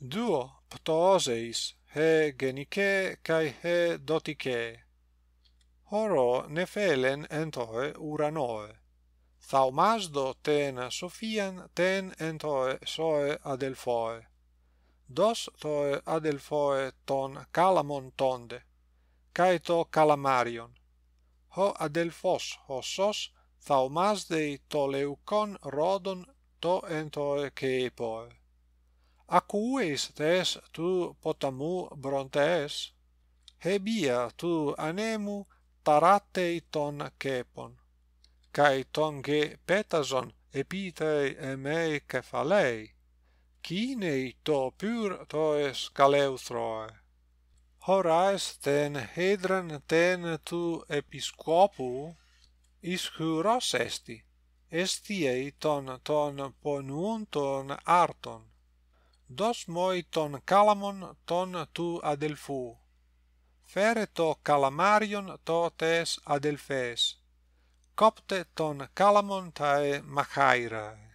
Duo ptoseis, he genicee kai he doticee. Horo ne felen entore uranore. Thaumasdo tena sofian ten entore soe adelfore. Dos toe adelfore ton calamon tonde, cae to calamarion. Ho adelfos hossos thaumasdei to leucon rodon to entore caepore. Acuis tes tu potamu brontes? Hebia tu anemu taratei ton cepon, cae ton ge petazon epitei emei cefalei, cinei to pur toes caleuthroe. Horaes ten hedran ten tu episcopu ischuros esti, estiei ton ton ponunton arton, dos moi ton calamon ton tu adelfu fere to calamarion to tes adelfes copte ton calamon tae machairae